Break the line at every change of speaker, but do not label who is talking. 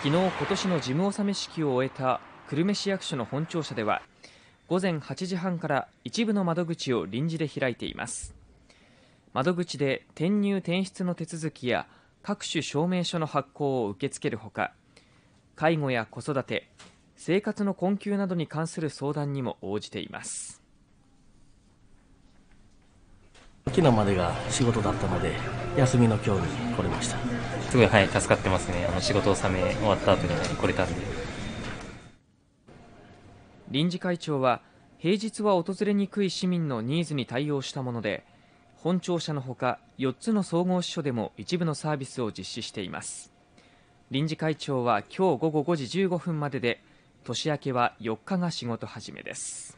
昨日、今年の事務納め式を終えた久留米市役所の本庁舎では午前8時半から一部の窓口を臨時で開いています窓口で転入転出の手続きや各種証明書の発行を受け付けるほか介護や子育て生活の困窮などに関する相談にも応じています
昨日までが仕事だったので休みの今日に来れましたすごい、はい、助かって
ますね。
あの仕事納め終わった後に来れたんで。臨時会長は、平日は訪れにくい市民のニーズに対応したもので、本庁舎のほか4つの総合支所でも一部のサービスを実施しています。臨時会長は今日午後5時15分までで、年明けは4日が仕事始めです。